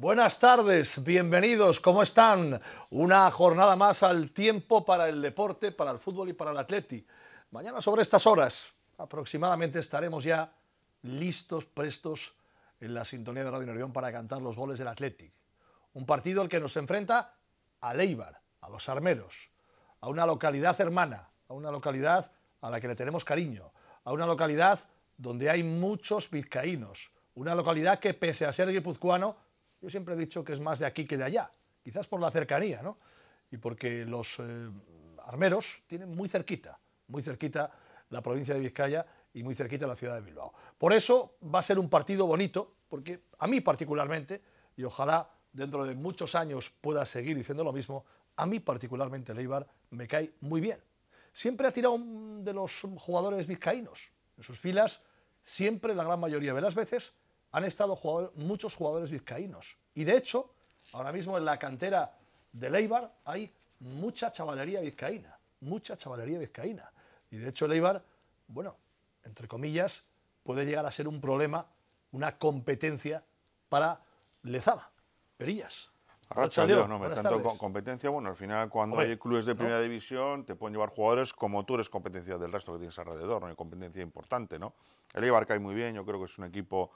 buenas tardes, bienvenidos, ¿cómo están? Una jornada más al tiempo para el deporte, para el fútbol y para el atleti. Mañana sobre estas horas aproximadamente estaremos ya listos, prestos en la sintonía de Radio Nervión para cantar los goles del Athletic. Un partido al que nos enfrenta a Leibar, a los armeros, a una localidad hermana, a una localidad a la que le tenemos cariño, a una localidad donde hay muchos vizcaínos, una localidad que, pese a ser guipuzcoano, yo siempre he dicho que es más de aquí que de allá, quizás por la cercanía, ¿no? Y porque los eh, armeros tienen muy cerquita, muy cerquita la provincia de Vizcaya y muy cerquita la ciudad de Bilbao. Por eso va a ser un partido bonito, porque a mí particularmente, y ojalá dentro de muchos años pueda seguir diciendo lo mismo, a mí particularmente Leibar me cae muy bien. Siempre ha tirado de los jugadores vizcaínos. En sus filas, siempre la gran mayoría de las veces han estado muchos jugadores vizcaínos. Y de hecho, ahora mismo en la cantera de Leibar hay mucha chavalería vizcaína, mucha chavalería vizcaína. Y de hecho Leibar, bueno, entre comillas, puede llegar a ser un problema, una competencia para Lezama, Perillas. Arracha, no, me tanto competencia, bueno, al final cuando hay clubes de primera división te pueden llevar jugadores como tú eres competencia del resto que tienes alrededor, no hay competencia importante, ¿no? El Eibar cae muy bien, yo creo que es un equipo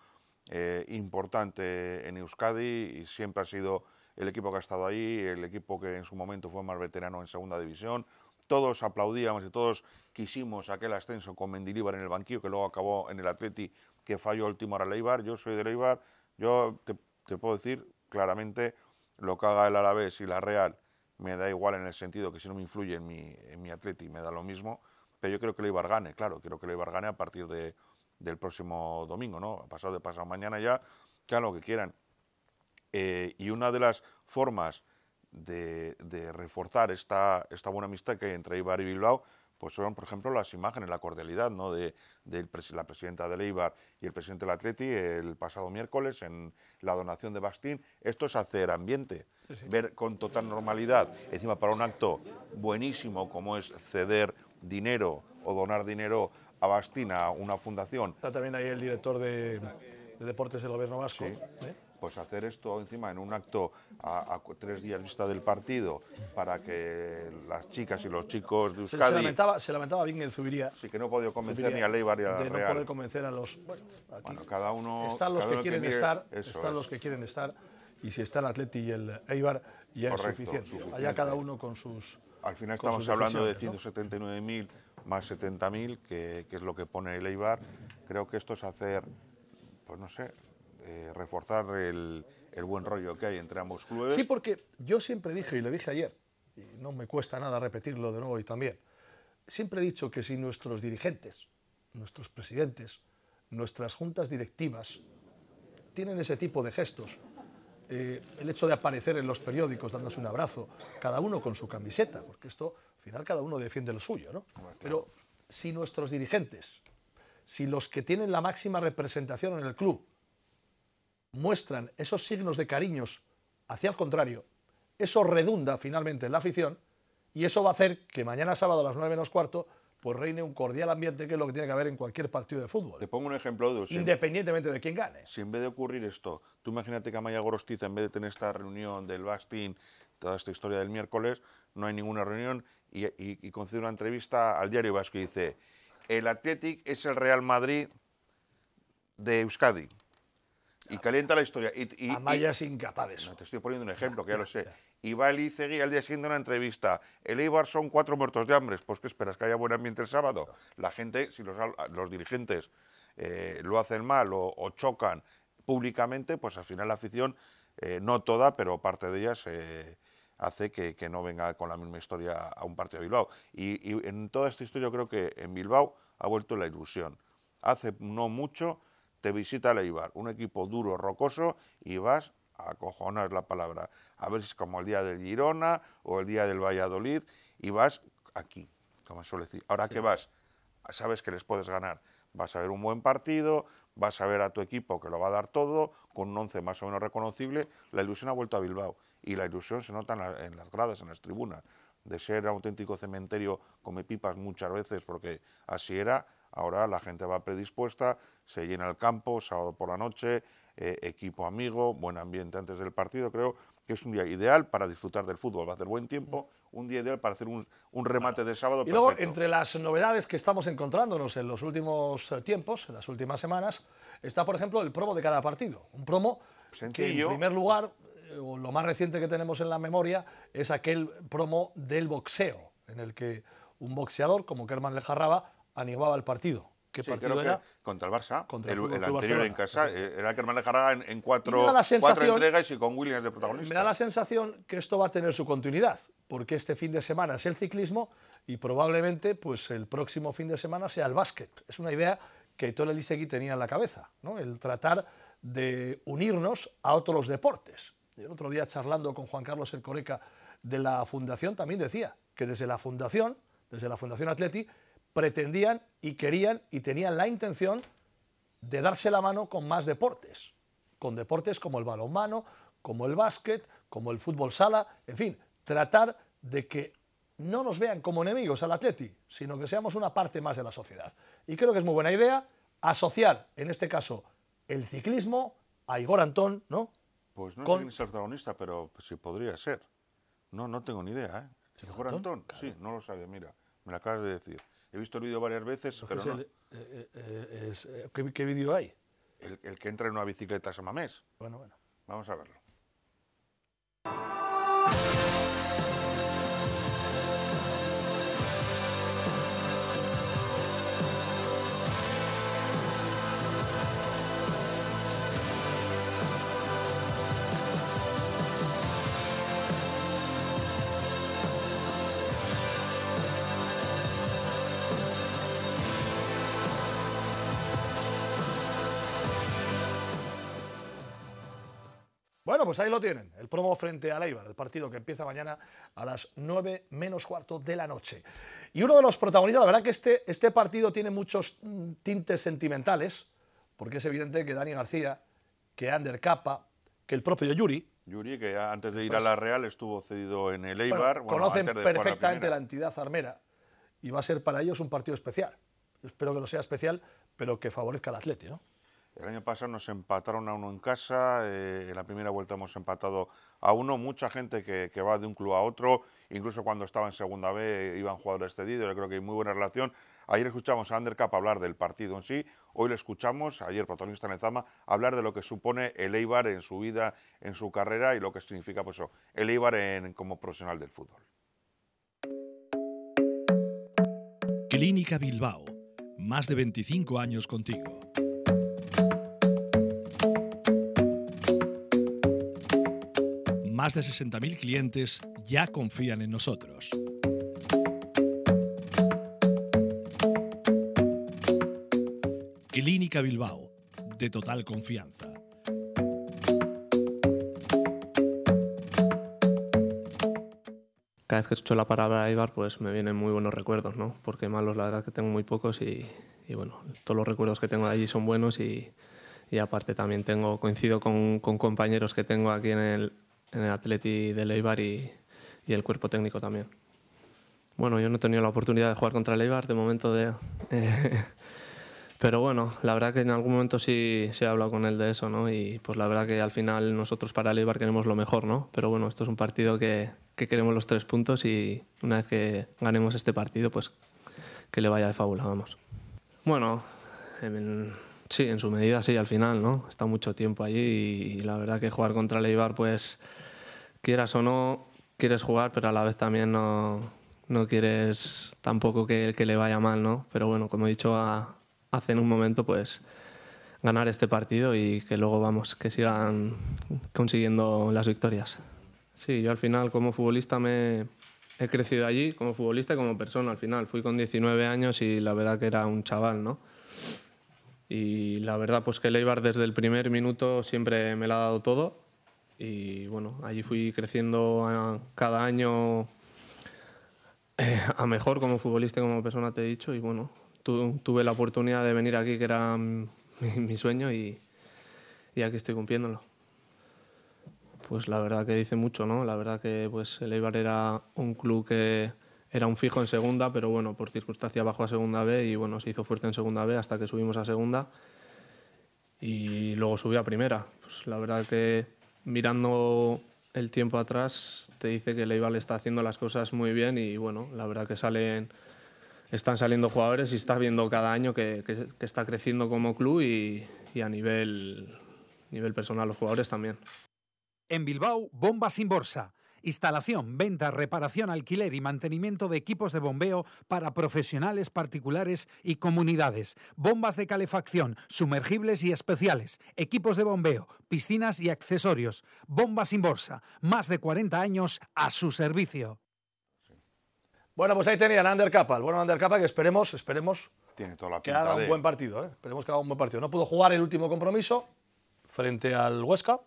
eh, importante en Euskadi y siempre ha sido el equipo que ha estado ahí, el equipo que en su momento fue más veterano en segunda división. Todos aplaudíamos y todos quisimos aquel ascenso con Mendilibar en el banquillo, que luego acabó en el Atleti, que falló el Timor a Leibar. Yo soy de Leibar, yo te, puedo decir claramente lo que haga el Alavés y la Real me da igual en el sentido que si no me influye en mi, en mi atleti me da lo mismo, pero yo creo que Leibar gane, claro, quiero que Leibar gane a partir de, del próximo domingo, ¿no? Pasado de pasado mañana ya, que hagan lo que quieran. Eh, y una de las formas de, reforzar esta, buena amistad que hay entre Ibar y Bilbao, pues son, por ejemplo, las imágenes, la cordialidad ¿no? de, la presidenta de Eibar y el presidente del Atleti el pasado miércoles en la donación de Bastín. Esto es hacer ambiente, ver con total normalidad, encima para un acto buenísimo como es ceder dinero o donar dinero Abastina, una fundación. Está también ahí el director de, deportes del gobierno vasco. ¿eh? Pues hacer esto encima en un acto a, tres días vista del partido para que las chicas y los chicos de Euskadi... Se, lamentaba, se lamentaba bien en Zubiría. Sí, que no podía convencer ni a Eibar ni a De no poder convencer a los... Bueno, cada uno... Están los que quieren estar, están los que quieren estar y si está el Atleti y el Eibar ya es suficiente. Allá cada uno con sus... Al final estamos hablando de 179.000 más 70.000, que, es lo que pone el EIBAR. Creo que esto es hacer, pues no sé, eh, reforzar el, buen rollo que hay entre ambos clubes. Sí, porque yo siempre dije, y le dije ayer, y no me cuesta nada repetirlo de nuevo y también, siempre he dicho que si nuestros dirigentes, nuestros presidentes, nuestras juntas directivas tienen ese tipo de gestos, eh, el hecho de aparecer en los periódicos dándose un abrazo, cada uno con su camiseta, porque esto al final cada uno defiende lo suyo, ¿no? Pero si nuestros dirigentes, si los que tienen la máxima representación en el club muestran esos signos de cariños hacia el contrario, eso redunda finalmente en la afición y eso va a hacer que mañana sábado a las 9 menos cuarto pues reine un cordial ambiente que es lo que tiene que haber en cualquier partido de fútbol. Te pongo un ejemplo, de, Independientemente de quién gane. Si en vez de ocurrir esto, tú imagínate que Amaya Gorostiza, en vez de tener esta reunión del Bastín toda esta historia del miércoles, no hay ninguna reunión y, concede una entrevista al diario Vasco y dice, el Athletic es el Real Madrid de Euskadi. Y calienta la historia. Y, y Amaya incapaz te estoy poniendo un ejemplo, que ya lo sé. Y va y al día siguiente una entrevista. El Eibar son cuatro muertos de hambre. Pues ¿qué esperas? ¿Que haya buen ambiente el sábado? La gente, si los, dirigentes eh, lo hacen mal o, chocan públicamente, pues al final la afición, eh, no toda, pero parte de ella se... Eh, hace que, no venga con la misma historia a un partido de Bilbao. Y, en toda esta historia yo creo que en Bilbao ha vuelto la ilusión. Hace no mucho te visita el un equipo duro, rocoso, y vas a acojonar la palabra. A ver si es como el día del Girona o el día del Valladolid, y vas aquí, como suele decir. Ahora que vas, sabes que les puedes ganar. Vas a ver un buen partido, vas a ver a tu equipo que lo va a dar todo, con un once más o menos reconocible. La ilusión ha vuelto a Bilbao y la ilusión se nota en, las gradas, en las tribunas. De ser un auténtico cementerio come pipas muchas veces, porque así era, ahora la gente va predispuesta, se llena el campo, sábado por la noche, eh, equipo amigo, buen ambiente antes del partido, creo que es un día ideal para disfrutar del fútbol, va a hacer buen tiempo, mm. un día ideal para hacer un, remate de sábado. Perfecto. Y luego, entre las novedades que estamos encontrándonos en los últimos eh, tiempos, en las últimas semanas, está, por ejemplo, el promo de cada partido. Un promo que, en primer lugar, lo más reciente que tenemos en la memoria es aquel promo del boxeo, en el que un boxeador como Kerman Lejarraba animaba el partido. ¿Qué partido era? Contra el Barça. el, anterior en casa. Eh, era Kerman Lejarraba en, cuatro, entregas y con Williams de protagonista. Me da la sensación que esto va a tener su continuidad, porque este fin de semana es el ciclismo y probablemente pues, el próximo fin de semana sea el básquet. Es una idea que Aitor Seguí tenía en la cabeza, el tratar de unirnos a otros deportes. El otro día charlando con Juan Carlos El Coreca de la Fundación también decía que desde la Fundación, desde la Fundación Atleti, pretendían y querían y tenían la intención de darse la mano con más deportes, con deportes como el balonmano, como el básquet, como el fútbol sala, en fin, tratar de que no nos vean como enemigos al Atleti, sino que seamos una parte más de la sociedad. Y creo que es muy buena idea asociar, en este caso, el ciclismo a Igor Antón, ¿no? Pues no es el protagonista, pero sí podría ser. No, no tengo ni idea, ¿eh? mejor Antón? Sí, no lo sabe, mira, me lo acabas de decir. He visto el vídeo varias veces, pero eh, eh, eh, ¿Qué, vídeo hay? El, que entra en una bicicleta a Samamés. Bueno, bueno. Vamos a verlo. Bueno, pues ahí lo tienen, el promo frente al Eibar, el partido que empieza mañana a las 9 menos cuarto de la noche. Y uno de los protagonistas, la verdad que este, este partido tiene muchos mm, tintes sentimentales, porque es evidente que Dani García, que Ander Capa, que el propio Yuri, Yuri, que antes de ir pues a la Real estuvo cedido en el Eibar. conocen perfectamente la, entidad armera y va a ser para ellos un partido especial. Espero que lo sea especial, pero que favorezca al Atleti, ¿no? El año pasado nos empataron a uno en casa, eh, en la primera vuelta hemos empatado a uno. Mucha gente que, va de un club a otro, incluso cuando estaba en segunda B iban jugadores cedidos, yo creo que hay muy buena relación. Ayer escuchamos a Undercap hablar del partido en sí, hoy le escuchamos, ayer protagonista en hablar de lo que supone el Eibar en su vida, en su carrera y lo que significa pues, el Eibar en, como profesional del fútbol. Clínica Bilbao, más de 25 años contigo. Más de 60.000 clientes ya confían en nosotros. Clínica Bilbao, de total confianza. Cada vez que escucho la palabra Ibar, pues me vienen muy buenos recuerdos, ¿no? Porque malos, la verdad, que tengo muy pocos y, bueno, todos los recuerdos que tengo de allí son buenos y, aparte también tengo, coincido con, compañeros que tengo aquí en el, en el Atleti de Leibar y, el cuerpo técnico también. Bueno, yo no he tenido la oportunidad de jugar contra el de momento de... Eh, pero bueno, la verdad que en algún momento sí se hablado con él de eso, ¿no? Y pues la verdad que al final nosotros para el queremos lo mejor, ¿no? Pero bueno, esto es un partido que, queremos los tres puntos y una vez que ganemos este partido, pues que le vaya de fábula, vamos. Bueno, en, Sí, en su medida sí, al final, ¿no? Está mucho tiempo allí y, la verdad que jugar contra el pues quieras o no, quieres jugar, pero a la vez también no, no quieres tampoco que, que, le vaya mal, ¿no? Pero bueno, como he dicho hace un momento, pues ganar este partido y que luego vamos, que sigan consiguiendo las victorias. Sí, yo al final como futbolista me he crecido allí, como futbolista y como persona al final. Fui con 19 años y la verdad que era un chaval, ¿no? y la verdad pues que el Eibar desde el primer minuto siempre me lo ha dado todo y bueno, allí fui creciendo cada año eh, a mejor como futbolista y como persona, te he dicho, y bueno, tuve la oportunidad de venir aquí, que era mi, sueño, y, aquí estoy cumpliéndolo. Pues la verdad que dice mucho, ¿no? La verdad que pues, el Eibar era un club que, era un fijo en segunda, pero bueno, por circunstancia bajó a segunda B y bueno, se hizo fuerte en segunda B hasta que subimos a segunda y luego subí a primera. Pues la verdad que mirando el tiempo atrás te dice que Leibal está haciendo las cosas muy bien y bueno, la verdad que salen, están saliendo jugadores y estás viendo cada año que, está creciendo como club y, a nivel, nivel personal los jugadores también. En Bilbao, bomba sin bolsa. Instalación, venta, reparación, alquiler y mantenimiento de equipos de bombeo para profesionales particulares y comunidades. Bombas de calefacción, sumergibles y especiales, equipos de bombeo, piscinas y accesorios. Bombas sin borsa, más de 40 años a su servicio. Bueno, pues ahí tenía Ander bueno Ander que esperemos, esperemos Tiene toda la que haga un buen partido, ¿eh? esperemos un buen partido. No pudo jugar el último compromiso frente al Huesca.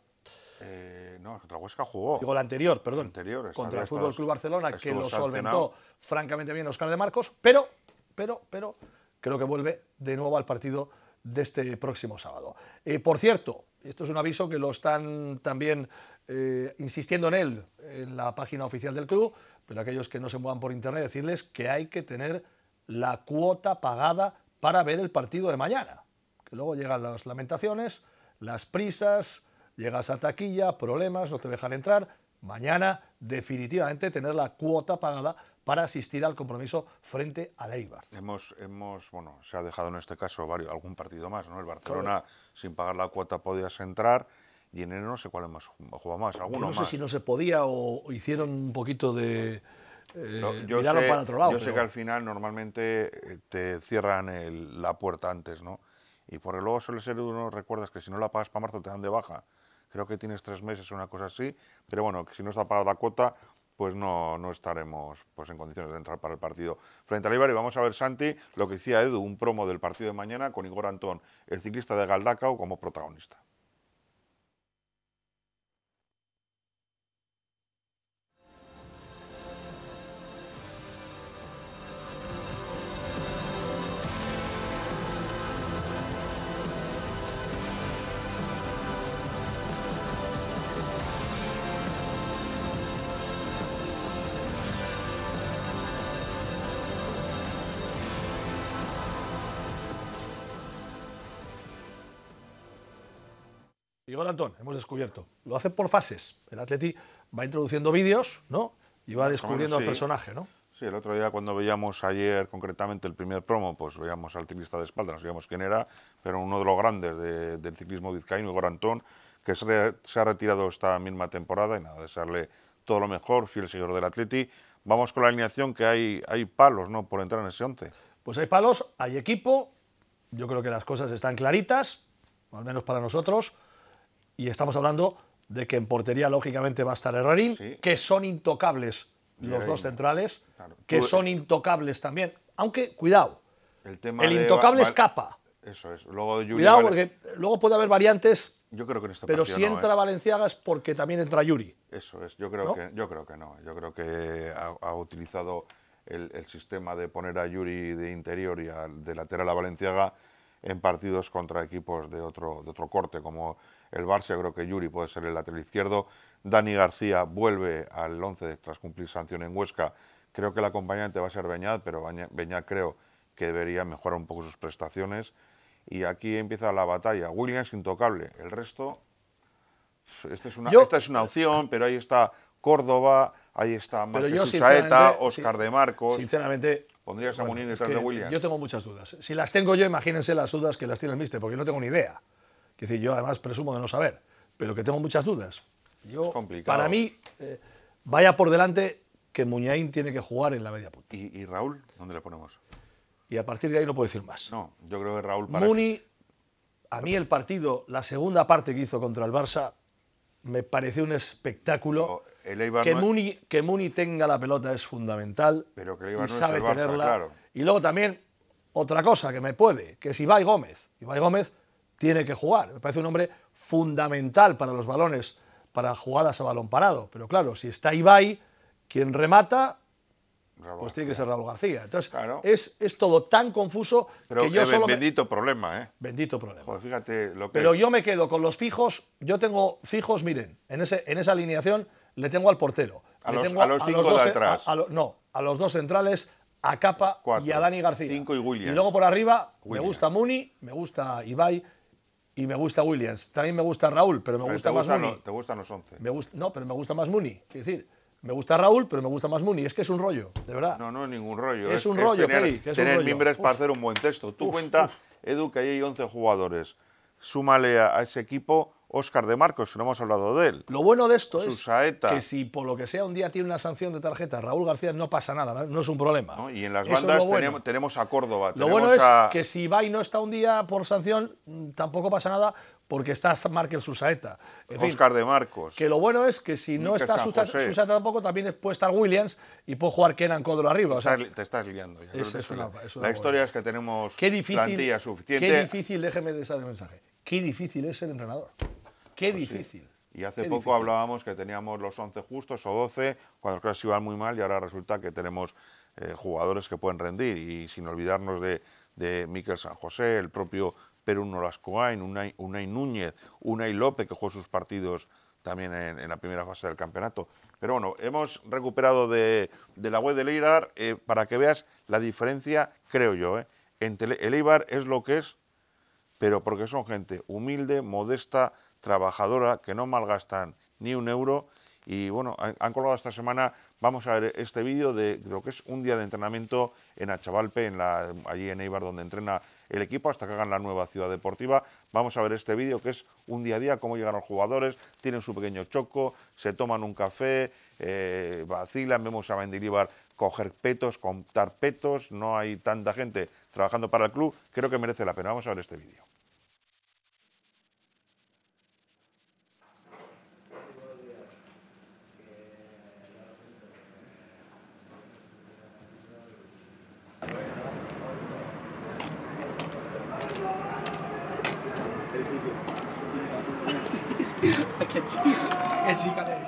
Eh no, contra Huesca jugó. Digo, la anterior, perdón. contra el Fútbol Barcelona, que lo solventó francamente bien Oscar de Marcos, pero, pero, pero, creo que vuelve de nuevo al partido de este próximo sábado. Eh, por cierto, esto es un aviso que lo están también eh, insistiendo en él en la página oficial del club, pero aquellos que no se muevan por internet, decirles que hay que tener la cuota pagada para ver el partido de mañana. Que luego llegan las lamentaciones, las prisas, llegas a taquilla, problemas, no te dejan entrar, mañana definitivamente tener la cuota pagada para asistir al compromiso frente al Eibar. Hemos, hemos, bueno, se ha dejado en este caso varios, algún partido más, ¿no? El Barcelona sin pagar la cuota podías entrar y en enero no sé cuál Hemos jugado más, alguno yo no sé si no se podía o hicieron un poquito de... Eh, para otro lado. Yo sé que al final normalmente eh, te cierran la puerta antes, ¿no? Y el luego suele ser uno, recuerdas que si no la pagas para marzo te dan de baja creo que tienes tres meses o una cosa así, pero bueno, si no está pagada la cuota, pues no, no estaremos pues, en condiciones de entrar para el partido frente al Ibar. vamos a ver, Santi, lo que decía Edu, un promo del partido de mañana con Igor Antón, el ciclista de Galdacao, como protagonista. Igor Antón, hemos descubierto. Lo hace por fases. El Atleti va introduciendo vídeos, ¿no? Y va descubriendo al personaje, ¿no? Sí, el otro día cuando veíamos ayer concretamente el primer promo, pues veíamos al ciclista de espalda, no sabíamos quién era, pero uno de los grandes del ciclismo vizcaíno, Igor Antón, que se, ha retirado esta misma temporada y nada, desearle todo lo mejor, fiel seguidor del Atleti. Vamos con la alineación que hay, hay palos, ¿no?, por entrar en ese once. Pues hay palos, hay equipo, yo creo que las cosas están claritas, al menos para nosotros. Y estamos hablando de que en portería, lógicamente, va a estar Herrerín, que son intocables los dos centrales, que son eh, intocables también. Aunque, cuidado, el, intocable escapa. Eso es. Luego, cuidado, porque luego puede haber variantes. Yo creo que en este Pero si entra ¿eh? Valenciaga es porque también entra Yuri. Eso es. Yo creo, que, yo creo que no. Yo creo que ha, utilizado el, sistema de poner a Yuri de interior y al de lateral a Valenciaga en partidos contra equipos de otro, de otro corte, como el Barça, creo que Yuri puede ser el lateral izquierdo. Dani García vuelve al 11 tras cumplir sanción en Huesca. Creo que el acompañante va a ser Beñat, pero Beñat creo que debería mejorar un poco sus prestaciones. Y aquí empieza la batalla. Williams intocable. El resto, es una, esta es una opción, pero ahí está Córdoba, ahí está Márquez Saeta, Oscar de Marcos. Sinceramente, pondrías a en el detrás de Williams. Yo tengo muchas dudas. Si las tengo yo, imagínense las dudas que las tiene el mister, porque no tengo ni idea. Es decir, yo además presumo de no saber, pero que tengo muchas dudas. Yo, para mí, eh, vaya por delante que Muñain tiene que jugar en la media punta. ¿Y, Raúl? ¿Dónde le ponemos? Y a partir de ahí no puedo decir más. No, yo creo que Raúl para Muni, a mí el partido, la segunda parte que hizo contra el Barça, me pareció un espectáculo. que, Muni, que Muni tenga la pelota es fundamental. Pero que el no sabe tenerla. Claro. Y luego también otra cosa que me puede, que es Ibai Gómez. Ibai Gómez tiene que jugar. Me parece un hombre fundamental para los balones, para jugadas a balón parado. Pero claro, si está Ibai, quien remata, pues tiene que ser Raúl García. Entonces, es, todo tan confuso que yo solo... Bendito problema, ¿eh? Bendito problema. fíjate lo Pero yo me quedo con los fijos. Yo tengo fijos, miren, en, ese, en esa alineación le tengo al portero. A, los, cinco dos, de atrás. no, a los dos centrales, a Capa y a Dani García. y Y luego por arriba, me gusta Muni, me gusta Ibai y me gusta Williams. También me gusta Raúl, pero me gusta más Muni. te gustan los 11. Me gusta, no, pero me gusta más Muni. Es decir, me gusta Raúl, pero me gusta más Muni. Es que es un rollo, de verdad. No, no es ningún rollo. Es, un rollo, tener, mimbres para hacer un buen texto. Tú cuenta, Edu, que ahí hay 11 jugadores. Súmale a ese equipo Óscar de Marcos, no hemos hablado de él. Lo bueno de esto es que si por lo que sea un día tiene una sanción de tarjeta Raúl García no pasa nada, no es un problema. Y en las bandas tenemos, a Córdoba. Lo bueno es que si va y no está un día por sanción mm, tampoco pasa nada porque está Markel Susaeta. En Oscar de Marcos. Que lo bueno es que si no está Susaeta, tampoco, también puede estar Williams y puede jugar Kenan Codro arriba. Te, o sea, estás, te estás liando. Ya. la historia es que tenemos qué plantilla suficiente. Qué difícil, déjeme de ese mensaje, qué difícil es el entrenador. Qué pues difícil. Y hace poco hablábamos que teníamos los 11 justos o 12 cuando las cosas iban muy mal y ahora resulta que tenemos eh, jugadores que pueden rendir. Y sin olvidarnos de, de Miquel San José, el propio Perú Nolascoain, Unai, Unai Núñez, Unai López, que jugó sus partidos también en, la primera fase del campeonato. Pero bueno, hemos recuperado de, la web de Eibar eh, para que veas la diferencia, creo yo. Eh, entre el Eibar es lo que es, pero porque son gente humilde, modesta, trabajadora, que no malgastan ni un euro. Y bueno, han, colgado esta semana, vamos a ver este vídeo de lo que es un día de entrenamiento en Achavalpe, en la, allí en Eibar, donde entrena el equipo hasta que hagan la nueva ciudad deportiva. Vamos a ver este vídeo que es un día a día, cómo llegan los jugadores, tienen su pequeño choco, se toman un café, eh, vacilan, vemos a Vendilíbar coger petos, contar petos, no hay tanta gente trabajando para el club, creo que merece la pena. Vamos a ver este vídeo.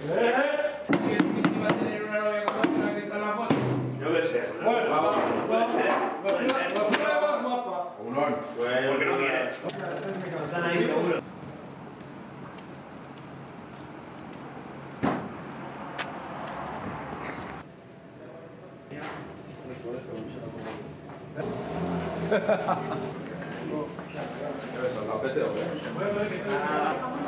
¿Y el que va a tener una novia con que está la foto? Yo qué sé. Vamos. vamos. Puede ser. Vamos. más guapa. Vamos. Vamos. no Vamos. Vamos. ahí seguro. ¿Qué es eso? Vamos. Vamos. o qué?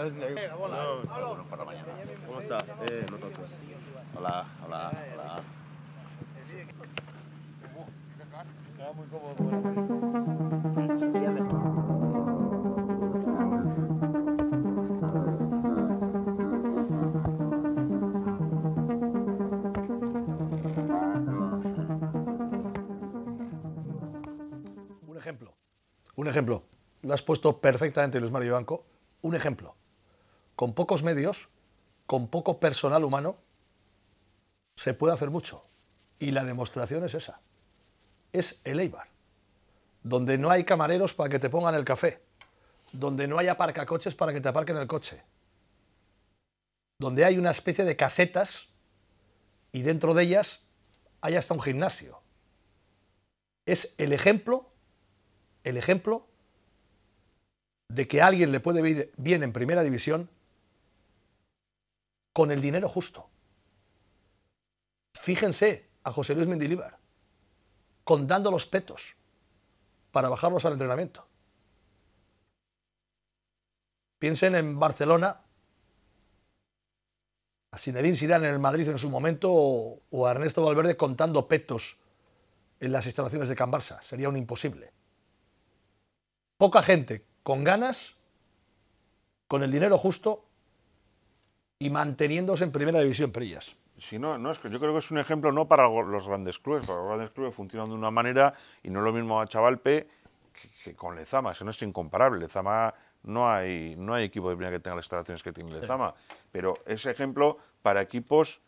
Hola. para mañana. ¿Cómo está? Eh, nosotros. Hola, hola, hola. Un ejemplo, un ejemplo. Lo has puesto perfectamente, Luis Mario Banco. Un ejemplo con pocos medios, con poco personal humano, se puede hacer mucho. Y la demostración es esa. Es el Eibar, donde no hay camareros para que te pongan el café, donde no hay aparcacoches para que te aparquen el coche, donde hay una especie de casetas y dentro de ellas hay hasta un gimnasio. Es el ejemplo, el ejemplo de que alguien le puede ir bien en primera división con el dinero justo. Fíjense a José Luis Mendilibar, contando los petos para bajarlos al entrenamiento. Piensen en Barcelona, a Zinedine Zidane en el Madrid en su momento o, a Ernesto Valverde contando petos en las instalaciones de Can Barça. Sería un imposible. Poca gente con ganas, con el dinero justo y manteniéndose en primera división, Perillas. si no, no, es que yo creo que es un ejemplo no para los grandes clubes, para los grandes clubes funcionan de una manera y no es lo mismo a Chavalpe que, con Lezama, eso no es incomparable, Lezama no hay, no hay equipo de primera que tenga las instalaciones que tiene Lezama, pero es ejemplo para equipos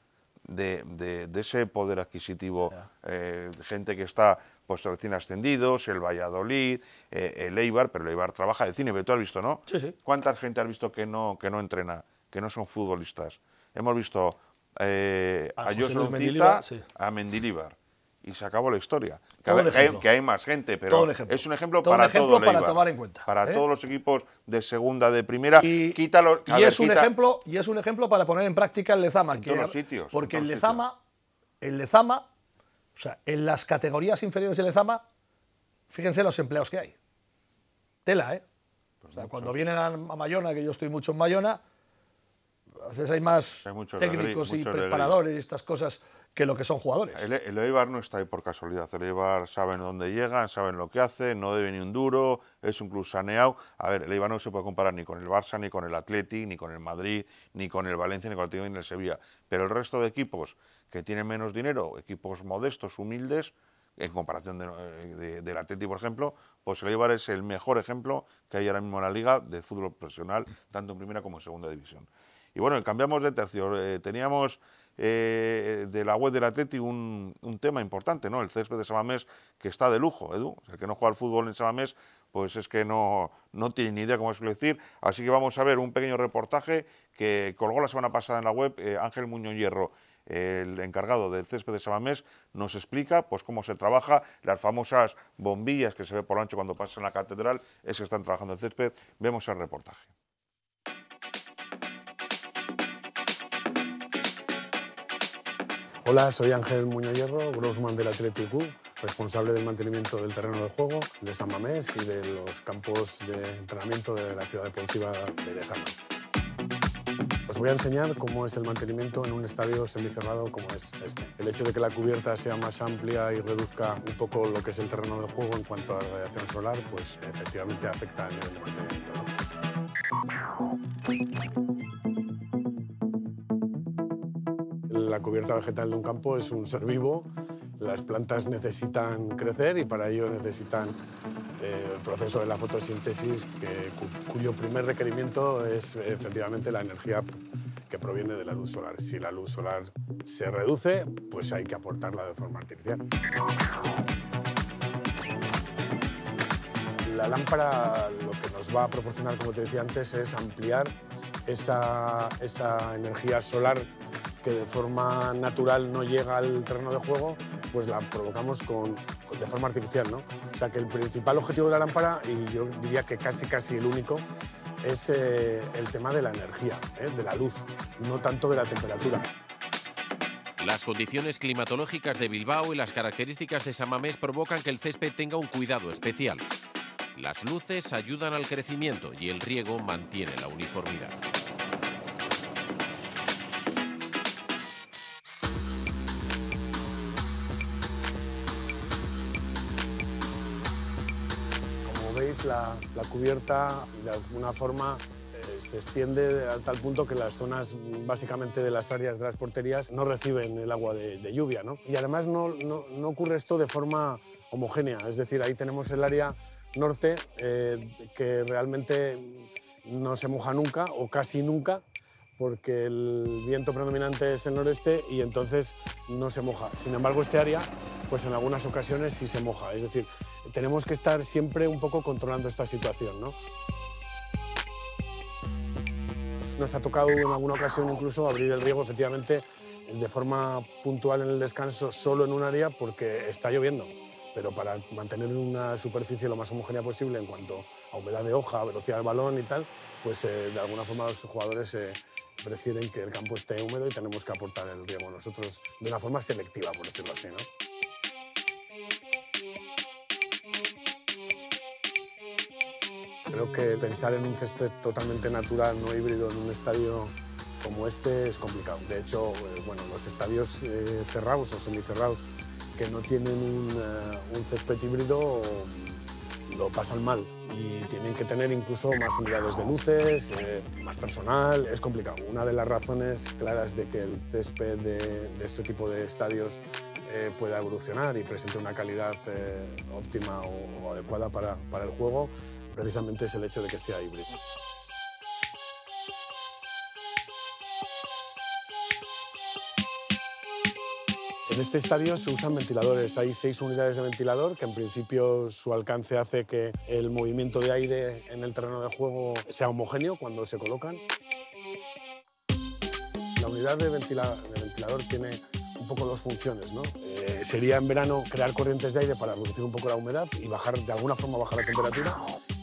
de, ese poder adquisitivo, eh, gente que está pues recién ascendidos, el Valladolid, eh, el Eibar, pero el Eibar trabaja de cine, pero tú has visto, ¿no? Sí, ¿Cuánta gente has visto que no, que no entrena? que no son futbolistas. Hemos visto eh, a, José a Mendilibar. Y se acabó la historia. Que, hay, más gente, pero es un ejemplo para todo para tomar en cuenta. Para ¿eh? todos los equipos de segunda, de primera. Y, y es un ejemplo, y es un ejemplo para poner en práctica el Lezama. que, Porque el Lezama, el Lezama, o sea, en las categorías inferiores del Lezama, fíjense los empleos que hay. Tela, ¿eh? Pues cuando vienen a Mayona, que yo estoy mucho en Mayona, hay más técnicos y preparadores y estas cosas que lo que son jugadores. El, Eibar no está ahí por casualidad. El Eibar saben dónde llegan, saben lo que hacen, no debe ni un duro, es un club saneado. A ver, el Eibar no se puede comparar ni con el Barça, ni con el Atleti, ni con el Madrid, ni con el Valencia, ni con el el Sevilla. Pero el resto de equipos que tienen menos dinero, equipos modestos, humildes, en comparación del Atleti, por ejemplo, pues el Eibar es el mejor ejemplo que hay ahora mismo en la liga de fútbol profesional, tanto en primera como en segunda división. Y bueno, cambiamos de tercio. Eh, teníamos eh, de la web del Atleti un, tema importante, ¿no? El césped de Samamés, que está de lujo, Edu. el que no juega al fútbol en Samamés, pues es que no, tiene ni idea cómo suele decir. Así que vamos a ver un pequeño reportaje que colgó la semana pasada en la web eh, Ángel Muñoz Hierro. El encargado del césped de Samamés nos explica pues, cómo se trabaja, las famosas bombillas que se ve por ancho cuando pasan la catedral, es que están trabajando el césped. Vemos el reportaje. Hola, soy Ángel Muñoz Hierro, grossman del Athletic responsable del mantenimiento del terreno de juego de San Mamés y de los campos de entrenamiento de la ciudad deportiva de Lezama. Os voy a enseñar cómo es el mantenimiento en un estadio semicerrado como es este. El hecho de que la cubierta sea más amplia y reduzca un poco lo que es el terreno de juego en cuanto a radiación solar, pues efectivamente afecta al nivel de mantenimiento. cubierta vegetal de un campo es un ser vivo. Las plantas necesitan crecer y para ello necesitan eh, el proceso de la fotosíntesis, cuyo primer requerimiento es efectivamente la energía que proviene de la luz solar. Si la luz solar se reduce, pues hay que aportarla de forma artificial. La lámpara lo que nos va a proporcionar, como te decía antes, es ampliar esa energía solar que de forma natural no llega al terreno de juego, pues la provocamos de forma artificial. ¿no? O sea que el principal objetivo de la lámpara, y yo diría que casi casi el único, es eh, el tema de la energía, ¿eh? de la luz, no tanto de la temperatura. Las condiciones climatológicas de Bilbao y las características de Samamés provocan que el césped tenga un cuidado especial. Las luces ayudan al crecimiento y el riego mantiene la uniformidad. la, cubierta de alguna forma eh, se extiende a tal punto que las zonas básicamente de las áreas de las porterías no reciben el agua de, lluvia. ¿no? Y además no, ocurre esto de forma homogénea, es decir, ahí tenemos el área norte eh, que realmente no se moja nunca o casi nunca porque el viento predominante es el noreste y entonces no se moja. Sin embargo, este área, pues en algunas ocasiones sí se moja. Es decir, tenemos que estar siempre un poco controlando esta situación, ¿no? Nos ha tocado en alguna ocasión incluso abrir el riego, efectivamente, de forma puntual en el descanso, solo en un área porque está lloviendo pero para mantener una superficie lo más homogénea posible en cuanto a humedad de hoja, velocidad del balón y tal, pues eh, de alguna forma los jugadores eh, prefieren que el campo esté húmedo y tenemos que aportar el riego nosotros de una forma selectiva, por decirlo así. Creo que pensar en un césped totalmente natural, no híbrido, en un estadio como este es complicado. De hecho, eh, bueno, los estadios cerrados o semicerrados que no tienen eh, un, césped híbrido lo pasan mal y tienen que tener incluso más unidades de luces, eh, más personal, es complicado. Una de las razones claras de que el césped de, este tipo de estadios eh, pueda evolucionar y presente una calidad óptima o, adecuada para el juego, precisamente es el hecho de que sea híbrido. En este estadio se usan ventiladores. Hay seis unidades de ventilador que en principio su alcance hace que el movimiento de aire en el terreno de juego sea homogéneo cuando se colocan. La unidad de, ventilador tiene un poco dos funciones. Eh, sería en verano crear corrientes de aire para reducir un poco la humedad y bajar, de alguna forma bajar la temperatura.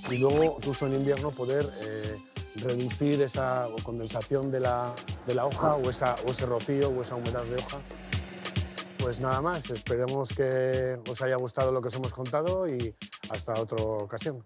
Y luego, incluso en invierno, poder eh, reducir esa condensación de la, hoja o ese rocío o esa humedad de hoja pues nada más, esperemos que os haya gustado lo que os hemos contado y hasta otra ocasión.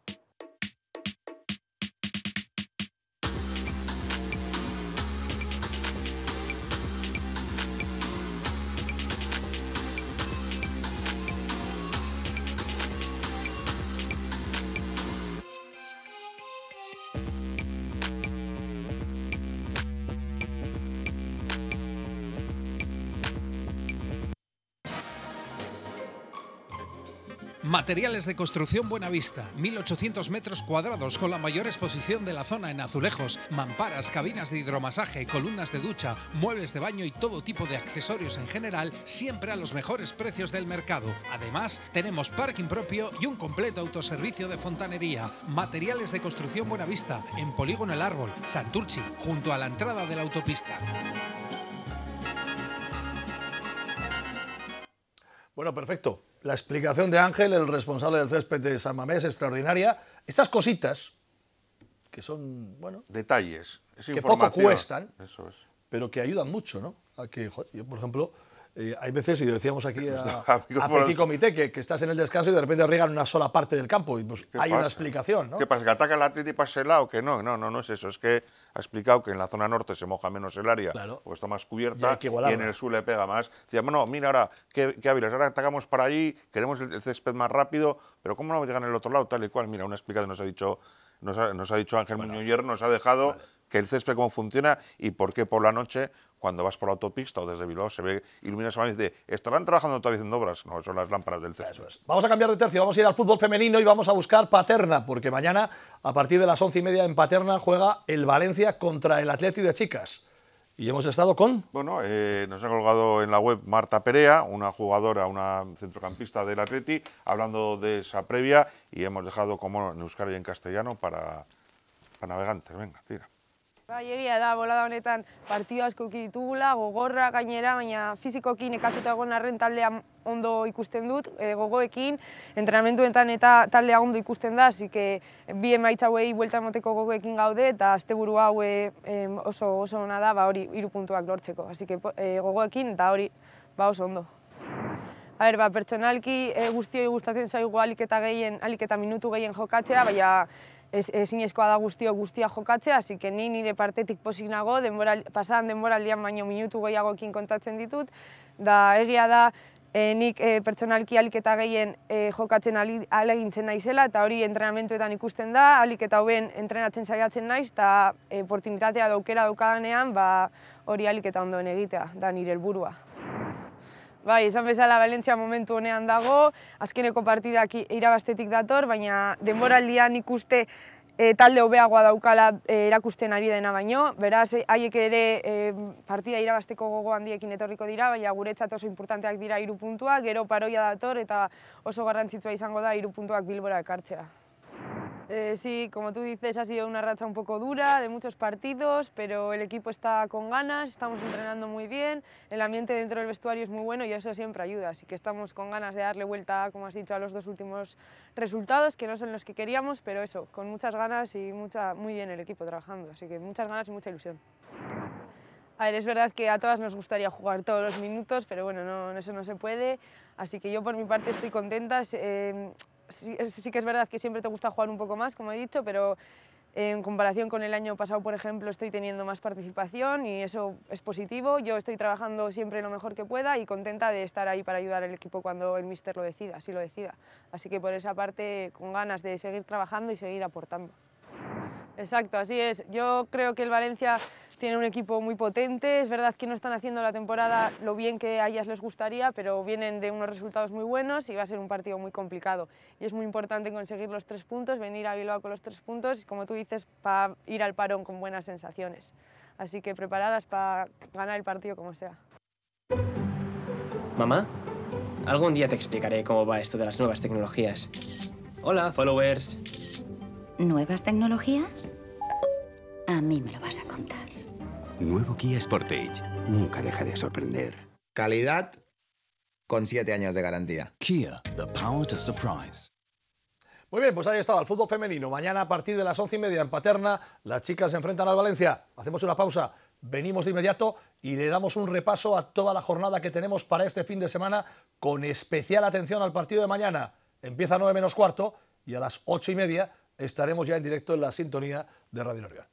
Materiales de construcción Buenavista, 1800 metros cuadrados con la mayor exposición de la zona en azulejos, mamparas, cabinas de hidromasaje, columnas de ducha, muebles de baño y todo tipo de accesorios en general, siempre a los mejores precios del mercado. Además, tenemos parking propio y un completo autoservicio de fontanería. Materiales de construcción Buenavista, en Polígono El Árbol, Santurchi, junto a la entrada de la autopista. Bueno, perfecto. La explicación de Ángel, el responsable del césped de San Mamés, extraordinaria. Estas cositas, que son, bueno... Detalles, que poco cuestan, pero que ayudan mucho, ¿no? A que, por ejemplo, eh, hay veces, y decíamos aquí a, a Comité, que, estás en el descanso y de repente riegan una sola parte del campo. Y pues, hay una explicación, ¿no? ¿Qué pasa? ¿Que ataca el y para el lado? Que no, no, no, no es eso. Es que ha explicado que en la zona norte se moja menos el área, o está más cubierta, y, en el sur le pega más. Decíamos, no mira ahora, qué, qué ahora atacamos para allí, queremos el, césped más rápido, pero ¿cómo no llegan el otro lado? Tal y cual. Mira, una explicación nos ha dicho, nos ha, dicho Ángel Muñoz nos ha dejado... que el césped cómo funciona y por qué por la noche cuando vas por la autopista o desde Bilbao se ve iluminas y dice, ¿estarán trabajando todavía vez en obras? No, son las lámparas del tercio. Vamos a cambiar de tercio, vamos a ir al fútbol femenino y vamos a buscar Paterna, porque mañana a partir de las once y media en Paterna juega el Valencia contra el Atleti de Chicas. Y hemos estado con... Bueno, eh, nos ha colgado en la web Marta Perea, una jugadora, una centrocampista del Atleti, hablando de esa previa y hemos dejado como en y en castellano para, para navegantes. Venga, tira. Bai, egia da, bolada honetan partio asko ditugula, gogorra gainera, baina fizikokin ekatuta egon arren taldea ondo ikusten dut, e, gogoekin, entrenamentuetan eta taldea ondo ikusten da, zike bi emaitza hauei buelta emoteko gogoekin gaude, eta asteburu hau e, oso, oso ona da, ba hori, iru lortzeko, así e, gogoekin eta hori, ba oso ondo. A ber, ba, pertsonalki e, guztioi gustatzen zaigu aliketa gehien, aliketa minutu gehien jokatzea, baina ezin eskoa da guztio guztia jokatzea, así que ni nire partetik pozik nago, denbora, pasan denbora aldian baino minutu ekin kontatzen ditut, da egia da, eh, nik eh, pertsonalki aliketa gehien eh, jokatzen egintzen alegintzen naizela, eta hori entrenamentuetan ikusten da, eta hoben entrenatzen saiatzen naiz, eta oportunitatea daukera daukadanean, ba, hori aliketa ondoen egitea, da nire helburua. Bai, izan bezala Valentzia momentu honean dago, azkeneko partidak irabastetik dator, baina denboraldian ikuste eh, talde hobeagoa daukala eh, erakusten ari dena baino, beraz, eh, haiek ere e, partida irabasteko gogo handiekin etorriko dira, baina guretzat oso importanteak dira hiru gero paroia dator eta oso garrantzitsua izango da hiru puntuak bilbora ekartzea. Eh, sí, como tú dices, ha sido una racha un poco dura, de muchos partidos, pero el equipo está con ganas, estamos entrenando muy bien, el ambiente dentro del vestuario es muy bueno y eso siempre ayuda, así que estamos con ganas de darle vuelta, como has dicho, a los dos últimos resultados, que no son los que queríamos, pero eso, con muchas ganas y mucha, muy bien el equipo trabajando, así que muchas ganas y mucha ilusión. A ver, es verdad que a todas nos gustaría jugar todos los minutos, pero bueno, no, eso no se puede. Así que yo por mi parte estoy contenta. Em, eh, sí, que es verdad que siempre te gusta jugar un poco más, como he dicho, pero en comparación con el año pasado, por ejemplo, estoy teniendo más participación y eso es positivo. Yo estoy trabajando siempre lo mejor que pueda y contenta de estar ahí para ayudar al equipo cuando el míster lo decida, así lo decida. Así que por esa parte, con ganas de seguir trabajando y seguir aportando. Exacto, así es. Yo creo que el Valencia tienen un equipo muy potente, es verdad que no están haciendo la temporada lo bien que a ellas les gustaría, pero vienen de unos resultados muy buenos y va a ser un partido muy complicado. Y es muy importante conseguir los tres puntos, venir a Bilbao con los tres puntos y, como tú dices, para ir al parón con buenas sensaciones. Así que preparadas para ganar el partido como sea. Mamá, algún día te explicaré cómo va esto de las nuevas tecnologías. Hola, followers. ¿Nuevas tecnologías? A mí me lo vas a contar. Nuevo Kia Sportage. Nunca deja de sorprender. Calidad con siete años de garantía. Kia, the power to surprise. Muy bien, pues ahí estaba el fútbol femenino. Mañana a partir de las once y media en Paterna, las chicas se enfrentan al Valencia. Hacemos una pausa, venimos de inmediato y le damos un repaso a toda la jornada que tenemos para este fin de semana con especial atención al partido de mañana. Empieza a 9 menos cuarto y a las ocho y media estaremos ya en directo en la sintonía de Radio Orión.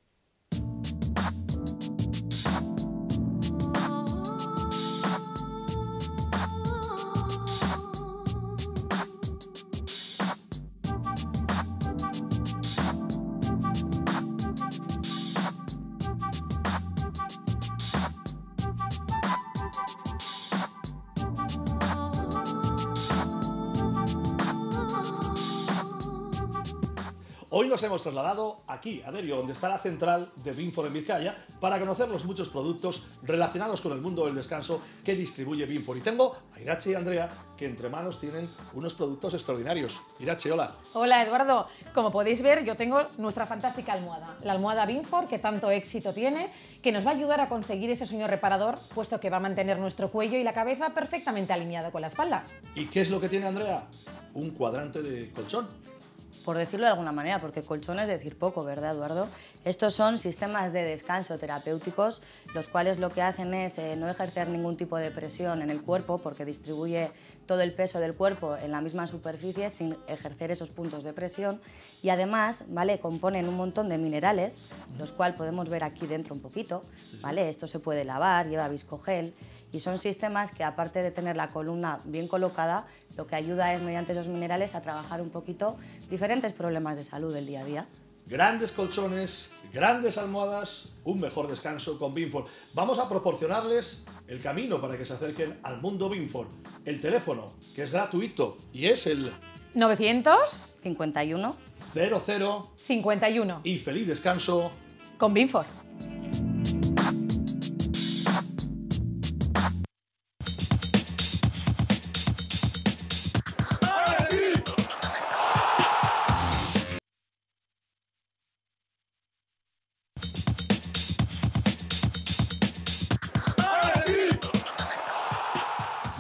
Hoy nos hemos trasladado aquí, a Derio, donde está la central de Binfor en Vizcaya, para conocer los muchos productos relacionados con el mundo del descanso que distribuye Binfor. Y tengo a Irache y Andrea, que entre manos tienen unos productos extraordinarios. Irache, hola. Hola, Eduardo. Como podéis ver, yo tengo nuestra fantástica almohada, la almohada Binfor, que tanto éxito tiene, que nos va a ayudar a conseguir ese sueño reparador, puesto que va a mantener nuestro cuello y la cabeza perfectamente alineado con la espalda. ¿Y qué es lo que tiene Andrea? Un cuadrante de colchón por decirlo de alguna manera, porque colchón es decir poco, ¿verdad, Eduardo? Estos son sistemas de descanso terapéuticos, los cuales lo que hacen es eh, no ejercer ningún tipo de presión en el cuerpo, porque distribuye todo el peso del cuerpo en la misma superficie sin ejercer esos puntos de presión. Y además, ¿vale? Componen un montón de minerales, los cuales podemos ver aquí dentro un poquito, ¿vale? Esto se puede lavar, lleva viscogel y son sistemas que, aparte de tener la columna bien colocada, lo que ayuda es, mediante esos minerales, a trabajar un poquito diferentes problemas de salud del día a día grandes colchones, grandes almohadas, un mejor descanso con Binford. Vamos a proporcionarles el camino para que se acerquen al mundo Binford. El teléfono, que es gratuito y es el 951 0051 51 y feliz descanso con Binford.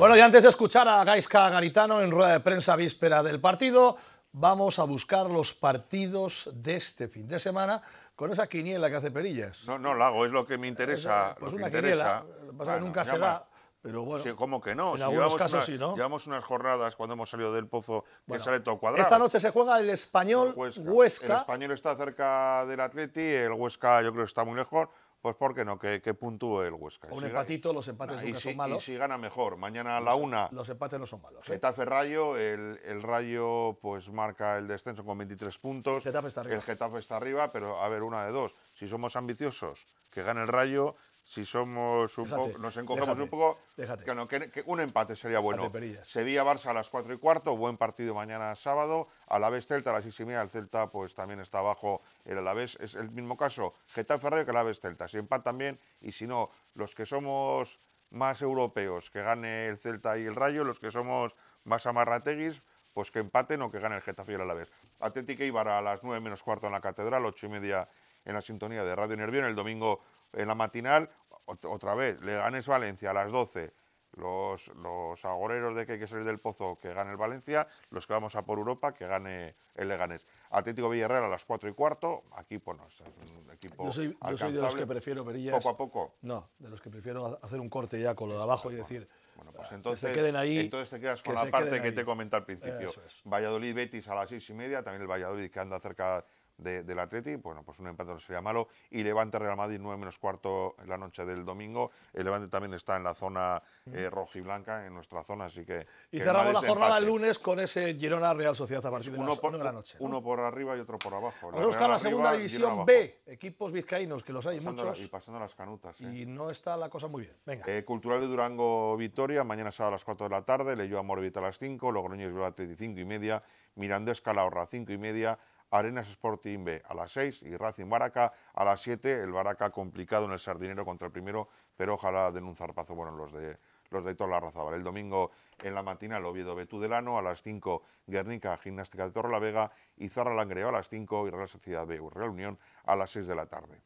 Bueno, y antes de escuchar a Gaisca Garitano en rueda de prensa víspera del partido, vamos a buscar los partidos de este fin de semana con esa quiniela que hace Perillas. No, no, lo hago, es lo que me interesa. Pues una quiniela, interesa. Pasa que nunca se da. Pero bueno, sí, ¿Cómo que no? En si algunos casos sí, ¿no? Llevamos unas jornadas cuando hemos salido del pozo bueno, que sale todo cuadrado. Esta noche se juega el español Huesca. Huesca. El español está cerca del Atleti, el Huesca yo creo que está muy lejos. Pues porque no? Que, qué puntúe el Huesca. Un empatito, los empates ah, son malos. Y si gana mejor, mañana a la em una. Los empates no son malos. ¿eh? Getafe Rayo, el, Rayo pues marca el descenso con 23 puntos. El Getafe está arriba. El Getafe está arriba, pero a ver, una de dos. Si somos ambiciosos, que gane el Rayo si somos un poco, nos encogemos un poco, déjate. Que, un empate sería bueno. Sevilla-Barça a las 4 y cuarto, buen partido mañana sábado. Alavés-Celta a las 6 y media, el Celta pues también está abajo el Alavés. Es el mismo caso, Getafe-Ferrer que Alavés-Celta. Si empatan bien y si no, los que somos más europeos, que gane el Celta y el Rayo, los que somos más amarrateguis, pues que empaten o que gane el Getafe y el Alavés. Atlético Ibar a las 9 menos cuarto en la Catedral, 8 y media en la sintonía de Radio Nervión. El domingo en la matinal, otra vez, leganes Valencia a las 12. Los, los agoreros de que hay que salir del pozo, que gane el Valencia. Los que vamos a por Europa, que gane el Leganés. Atlético Villarreal a las 4 y cuarto. Aquí, ponos, un equipo. Yo soy, de los que prefiero, verillas. Poco a poco. No, de los que prefiero hacer un corte ya con lo de abajo y decir. pues ah, entonces, se queden ahí, entonces te quedas con la parte que te comenté al principio. Valladolid-Betis a las seis y media, también el Valladolid que anda cerca de, del Atleti, bueno, pues un empate no sería malo, y Levante Real Madrid 9 menos cuarto en la noche del domingo, el Levante también está en la zona y eh, blanca en nuestra zona, así que... Y cerramos la jornada el lunes con ese Girona Real Sociedad a partir de uno por, la noche. Uno por arriba y otro por abajo. Vamos a buscar la segunda división B, equipos vizcaínos, que los hay muchos. y pasando las canutas. Y no está la cosa muy bien. Venga. Eh, Cultural de Durango, Vitoria, mañana sábado a las 4 de la tarde, Leyó a Morbita a las 5, Logroño y 5 y media, Mirandés Calahorra 5 y media, Arenas Sporting B a las 6 y Racing Baraca a las 7. El Baraca complicado en el sardinero contra el primero, pero ojalá den un zarpazo bueno los de los de Larrazábal. El domingo en la matina, el Oviedo Betudelano, a las 5 Guernica, Gimnástica de Vega y Zarra Langreo a las 5 y Real Sociedad B, Real Unión a las 6 de la tarde.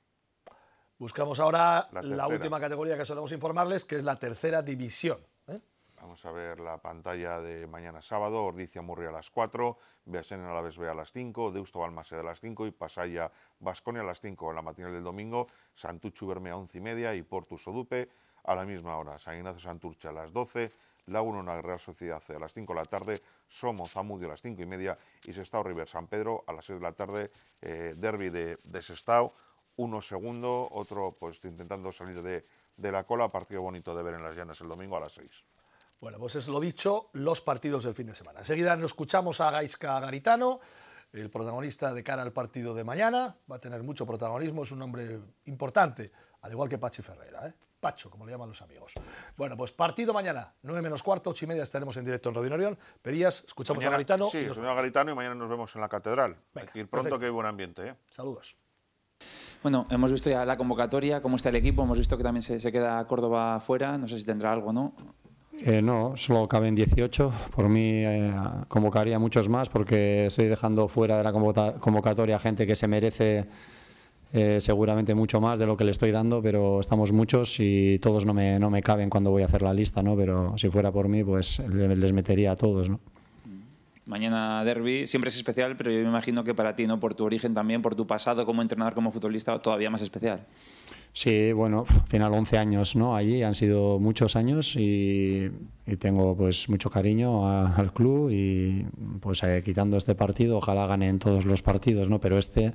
Buscamos ahora la última categoría que solemos informarles, que es la tercera división. Vamos a ver la pantalla de mañana sábado, Ordicia Murri a las 4, Beasen a la vez a las 5, Deusto Balmase a las 5 y Pasaya vasconia a las 5. En la mañana del domingo, Santuchu Bermea a 11 y media y Portu sodupe a la misma hora. San Ignacio Santurcha a las 12, La la Real Sociedad a las 5 de la tarde, Somo Zamudio a las 5 y media y Sestao River San Pedro a las 6 de la tarde, eh, derby de, de, Sestao, uno segundo, otro pues intentando salir de, de la cola, partido bonito de ver en las llanas el domingo a las 6. Bueno, pues es lo dicho, los partidos del fin de semana. Enseguida nos escuchamos a Gaisca Garitano, el protagonista de cara al partido de mañana. Va a tener mucho protagonismo, es un hombre importante, al igual que Pachi Ferreira, ¿eh? Pacho, como le llaman los amigos. Bueno, pues partido mañana, 9 menos cuarto, 8 y media estaremos en directo en Radio Perías, escuchamos a Garitano. Sí, escuchamos a Garitano y mañana nos vemos en la catedral. ir pronto, que hay buen ambiente. ¿eh? Saludos. Bueno, hemos visto ya la convocatoria, cómo está el equipo, hemos visto que también se, se queda Córdoba fuera, no sé si tendrá algo, ¿no? Eh, no, solo caben 18. Por mí eh, convocaría muchos más porque estoy dejando fuera de la convocatoria gente que se merece eh, seguramente mucho más de lo que le estoy dando, pero estamos muchos y todos no me, no me caben cuando voy a hacer la lista, ¿no? Pero si fuera por mí, pues les metería a todos, ¿no? Mañana derby, siempre es especial, pero yo me imagino que para ti, ¿no? Por tu origen también, por tu pasado como entrenador, como futbolista, todavía más especial. Sí, bueno, al final 11 años, ¿no? Allí han sido muchos años y, tengo pues mucho cariño al club y pues eh, quitando este partido, ojalá gane en todos los partidos, ¿no? Pero este,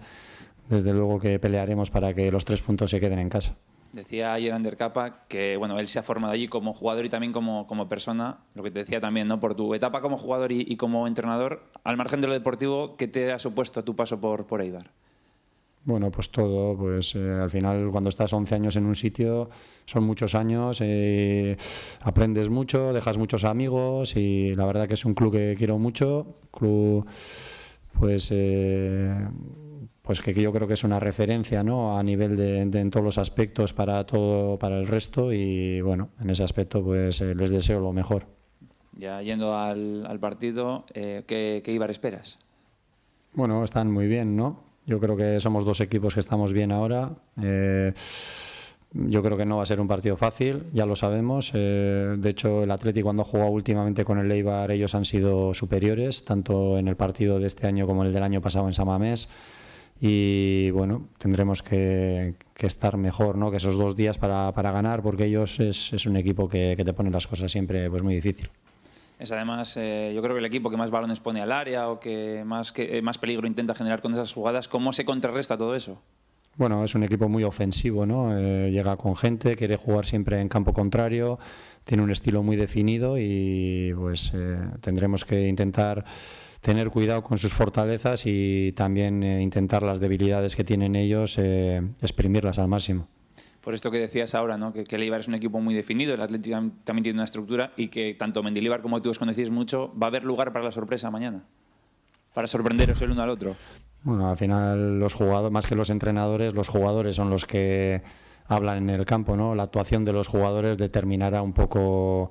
desde luego que pelearemos para que los tres puntos se queden en casa. Decía ayer Ander Capa que bueno, él se ha formado allí como jugador y también como, como persona, lo que te decía también, ¿no? Por tu etapa como jugador y, como entrenador, al margen de lo deportivo, ¿qué te ha supuesto tu paso por, por Eibar? Bueno, pues todo, pues eh, al final cuando estás 11 años en un sitio son muchos años, eh, aprendes mucho, dejas muchos amigos y la verdad que es un club que quiero mucho, club pues eh, pues que yo creo que es una referencia ¿no? a nivel de, en todos los aspectos para todo para el resto y bueno en ese aspecto pues eh, les deseo lo mejor ya yendo al, partido eh, ¿qué, Ibar esperas bueno están muy bien no yo creo que somos dos equipos que estamos bien ahora eh, yo creo que no va a ser un partido fácil, ya lo sabemos. Eh, de hecho, el Atlético cuando ha jugado últimamente con el Eibar, ellos han sido superiores, tanto en el partido de este año como el del año pasado en Samamés y bueno, tendremos que, estar mejor ¿no? que esos dos días para, ganar, porque ellos es, un equipo que, te pone las cosas siempre pues, muy difícil. Es además, eh, yo creo que el equipo que más balones pone al área o que más, eh, más peligro intenta generar con esas jugadas, ¿cómo se contrarresta todo eso? Bueno, es un equipo muy ofensivo, ¿no? Eh, llega con gente, quiere jugar siempre en campo contrario, tiene un estilo muy definido y pues tendremos que intentar tener cuidado con sus fortalezas y también eh, intentar las debilidades que tienen ellos, eh, exprimirlas al máximo. Por esto que decías ahora, ¿no? que, que el Eibar es un equipo muy definido, el Atlético también tiene una estructura y que tanto Mendilibar como tú os conocéis mucho, ¿va a haber lugar para la sorpresa mañana? Para sorprenderos el uno al otro. Bueno, al final los jugadores, más que los entrenadores, los jugadores son los que hablan en el campo, ¿no? La actuación de los jugadores determinará un poco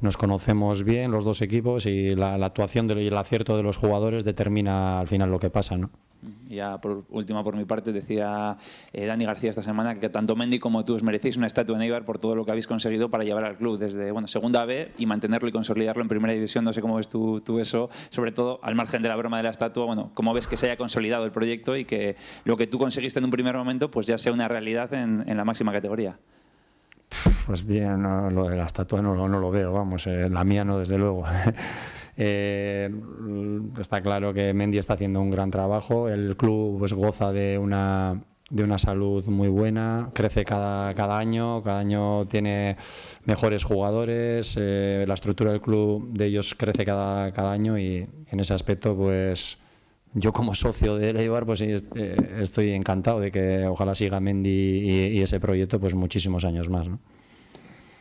nos conocemos bien los dos equipos y la, actuación y el acierto de los jugadores determina al final lo que pasa, ¿no? Ya por última por mi parte decía eh, Dani García esta semana que tanto Mendy como tú os merecéis una estatua en Eibar por todo lo que habéis conseguido para llevar al club desde bueno segunda B y mantenerlo y consolidarlo en primera división. No sé cómo ves tú, eso, sobre todo al margen de la broma de la estatua, bueno, cómo ves que se haya consolidado el proyecto y que lo que tú conseguiste en un primer momento pues ya sea una realidad en, en la máxima categoría. Pues bien, lo de la estatua no, lo veo, vamos, eh, la mía no, desde luego. Eh, está claro que Mendy está haciendo un gran trabajo, el club pues, goza de una de una salud muy buena, crece cada, cada año, cada año tiene mejores jugadores, eh, la estructura del club de ellos crece cada, cada año y en ese aspecto pues yo como socio de Eibar pues estoy encantado de que ojalá siga Mendy y, y ese proyecto pues muchísimos años más. ¿no?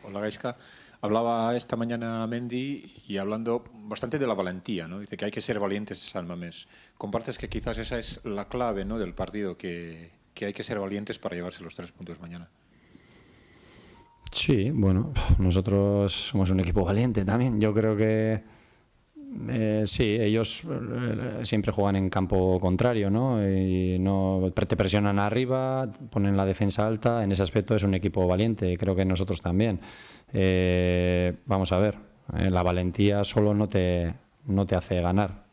Hola Gaisca. Hablaba esta mañana Mendy y hablando bastante de la valentía, ¿no? Dice que hay que ser valientes en San Compartes que quizás esa es la clave ¿no? del partido, que, que hay que ser valientes para llevarse los tres puntos mañana. Sí, bueno, nosotros somos un equipo valiente también. Yo creo que eh, sí, ellos eh, siempre juegan en campo contrario, ¿no? Y no te presionan arriba, ponen la defensa alta. En ese aspecto es un equipo valiente creo que nosotros también. Eh, vamos a ver, eh, la valentía solo no te, no te hace ganar.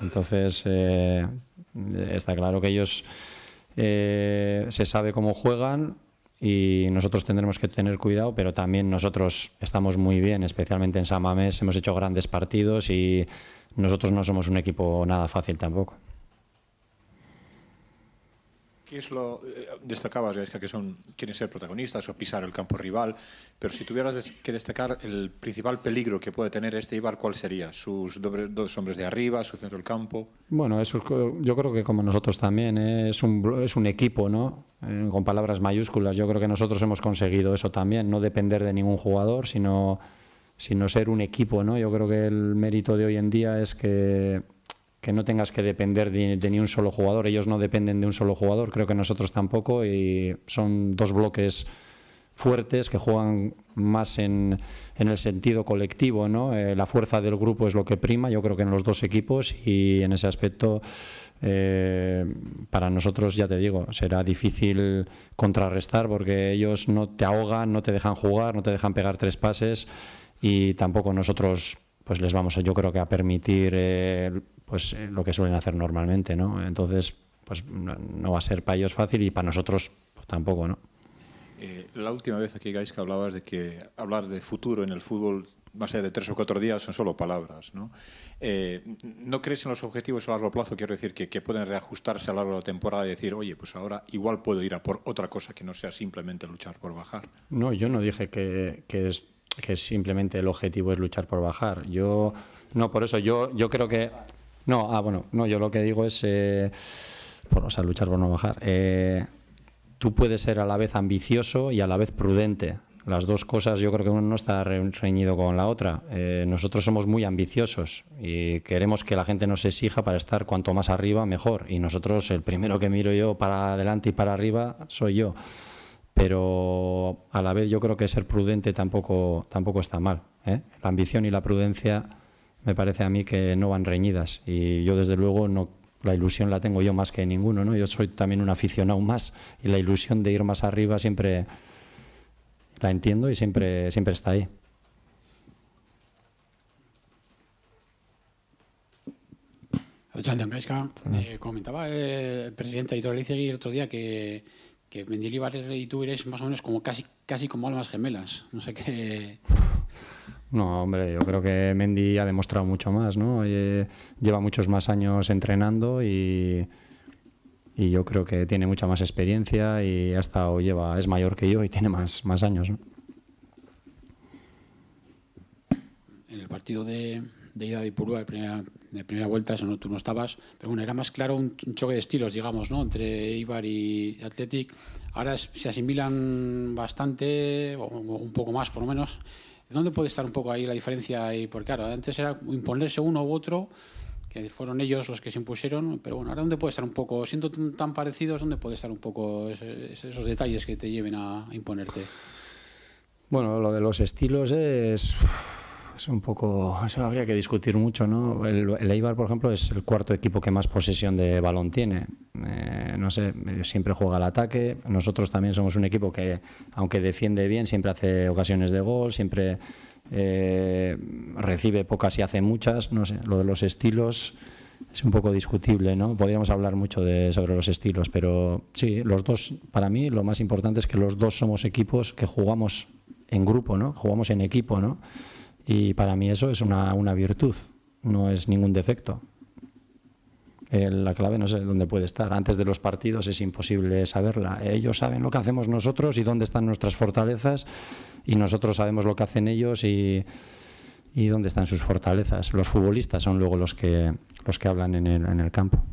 Entonces, está claro que ellos se sabe cómo juegan, y nosotros tendremos que tener cuidado, pero también nosotros estamos muy bien, especialmente en Samamés, hemos hecho grandes partidos y nosotros no somos un equipo nada fácil tampoco. ¿Qué es lo eh, destacabas, que son quieren ser protagonistas o pisar el campo rival? Pero si tuvieras que destacar el principal peligro que puede tener este Ibar, ¿cuál sería? Sus dos hombres de arriba, su centro del campo. Bueno, eso yo creo que como nosotros también ¿eh? es un es un equipo, ¿no? Eh, con palabras mayúsculas. Yo creo que nosotros hemos conseguido eso también, no depender de ningún jugador, sino sino ser un equipo, ¿no? Yo creo que el mérito de hoy en día es que que no tengas que depender de, ni un solo jugador. Ellos no dependen de un solo jugador, creo que nosotros tampoco, y son dos bloques fuertes que juegan más en, en el sentido colectivo. ¿no? Eh, la fuerza del grupo es lo que prima, yo creo que en los dos equipos, y en ese aspecto eh, para nosotros, ya te digo, será difícil contrarrestar porque ellos no te ahogan, no te dejan jugar, no te dejan pegar tres pases y tampoco nosotros pues les vamos, yo creo que a permitir eh, pues eh, lo que suelen hacer normalmente, ¿no? Entonces, pues no, va a ser para ellos fácil y para nosotros pues, tampoco, ¿no? Eh, la última vez aquí, Gais, que hablabas de que hablar de futuro en el fútbol más allá de tres o cuatro días son solo palabras. ¿no? Eh, ¿No crees en los objetivos a largo plazo? Quiero decir, que, pueden reajustarse a lo largo de la temporada y decir, oye, pues ahora igual puedo ir a por otra cosa que no sea simplemente luchar por bajar. No, yo no dije que, es que simplemente el objetivo es luchar por bajar. Yo no, por eso yo, yo creo que no, ah, bueno, no, yo lo que digo es, eh, o sea, luchar por no bajar. Eh, tú puedes ser a la vez ambicioso y a la vez prudente. Las dos cosas yo creo que uno no está reñido con la otra. Eh, nosotros somos muy ambiciosos y queremos que la gente nos exija para estar cuanto más arriba mejor. Y nosotros el primero que miro yo para adelante y para arriba soy yo. Pero a la vez yo creo que ser prudente tampoco, tampoco está mal. ¿eh? La ambición y la prudencia me parece a mí que no van reñidas y yo desde luego no la ilusión la tengo yo más que ninguno, ¿no? Yo soy también un aficionado más y la ilusión de ir más arriba siempre la entiendo y siempre siempre está ahí. Eh, comentaba el presidente Aitor el otro día que que Mendilibar y tú eres más o menos como casi, casi como almas gemelas. No sé qué. No, hombre, yo creo que Mendy ha demostrado mucho más, ¿no? Eh, lleva muchos más años entrenando y, y yo creo que tiene mucha más experiencia y hasta hoy lleva, es mayor que yo y tiene más, más años, ¿no? En el partido de, de ida de Purúa, el primer, de primera vuelta, eso no, tú no estabas, pero bueno, era más claro un, choque de estilos, digamos, ¿no? entre Ibar y Athletic. Ahora se asimilan bastante, o, un poco más por lo menos. ¿Dónde puede estar un poco ahí la diferencia? Y, porque claro, antes era imponerse uno u otro, que fueron ellos los que se impusieron, pero bueno, ahora dónde puede estar un poco, siendo tan, parecidos, dónde puede estar un poco esos detalles que te lleven a imponerte. Bueno, lo de los estilos es un poco, eso habría que discutir mucho, ¿no? El, Eibar, por ejemplo, es el cuarto equipo que más posesión de balón tiene. Eh, no sé, eh, siempre juega al ataque. Nosotros también somos un equipo que, aunque defiende bien, siempre hace ocasiones de gol, siempre eh, recibe pocas y hace muchas. No sé, lo de los estilos es un poco discutible, ¿no? Podríamos hablar mucho de, sobre los estilos, pero sí, los dos, para mí lo más importante es que los dos somos equipos que jugamos en grupo, ¿no? Jugamos en equipo, ¿no? Y para mí eso es una, una virtud, no es ningún defecto. Eh, la clave no sé dónde puede estar. Antes de los partidos es imposible saberla. Ellos saben lo que hacemos nosotros y dónde están nuestras fortalezas y nosotros sabemos lo que hacen ellos y, y dónde están sus fortalezas. Los futbolistas son luego los que, los que hablan en el, en el campo.